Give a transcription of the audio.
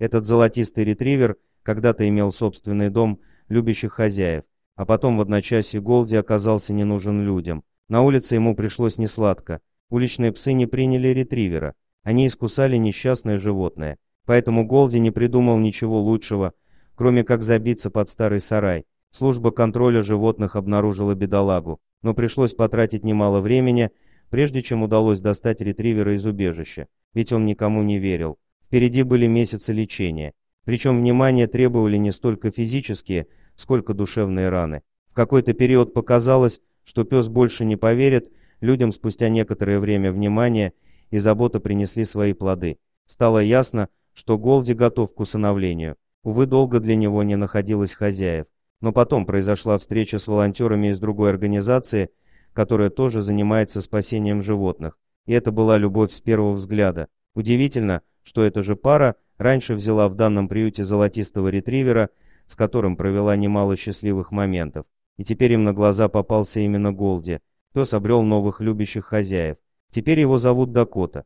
Этот золотистый ретривер когда-то имел собственный дом любящих хозяев, а потом в одночасье Голди оказался не нужен людям. На улице ему пришлось несладко. Уличные псы не приняли ретривера. Они искусали несчастное животное. Поэтому Голди не придумал ничего лучшего, кроме как забиться под старый сарай. Служба контроля животных обнаружила бедолагу, но пришлось потратить немало времени, прежде чем удалось достать ретривера из убежища, ведь он никому не верил. Впереди были месяцы лечения. Причем внимание требовали не столько физические, сколько душевные раны. В какой-то период показалось, что пес больше не поверит, людям спустя некоторое время внимание и забота принесли свои плоды. Стало ясно, что Голди готов к усыновлению. Увы, долго для него не находилось хозяев. Но потом произошла встреча с волонтерами из другой организации, которая тоже занимается спасением животных. И это была любовь с первого взгляда. Удивительно, что эта же пара раньше взяла в данном приюте золотистого ретривера, с которым провела немало счастливых моментов, и теперь им на глаза попался именно Голди. Пес обрел новых любящих хозяев. Теперь его зовут Дакота.